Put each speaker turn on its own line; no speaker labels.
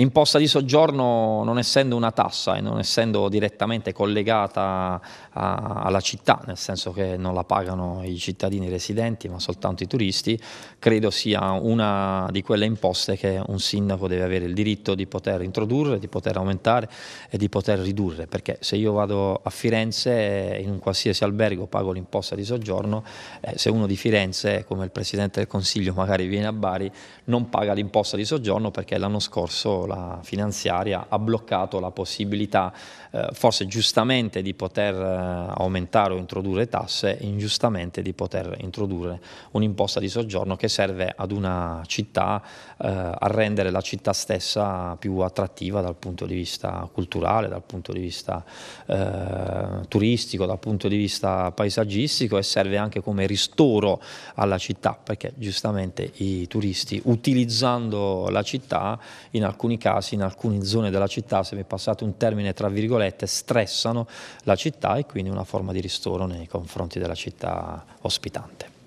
L'imposta di soggiorno, non essendo una tassa e non essendo direttamente collegata a, alla città, nel senso che non la pagano i cittadini residenti ma soltanto i turisti, credo sia una di quelle imposte che un sindaco deve avere il diritto di poter introdurre, di poter aumentare e di poter ridurre, perché se io vado a Firenze in un qualsiasi albergo pago l'imposta di soggiorno, eh, se uno di Firenze, come il Presidente del Consiglio magari viene a Bari, non paga l'imposta di soggiorno perché l'anno scorso regola finanziaria ha bloccato la possibilità, eh, forse giustamente, di poter eh, aumentare o introdurre tasse ingiustamente di poter introdurre un'imposta di soggiorno che serve ad una città eh, a rendere la città stessa più attrattiva dal punto di vista culturale, dal punto di vista eh, turistico, dal punto di vista paesaggistico e serve anche come ristoro alla città perché giustamente i turisti utilizzando la città in alcuni casi in alcune zone della città, se mi passate un termine tra virgolette, stressano la città e quindi una forma di ristoro nei confronti della città ospitante.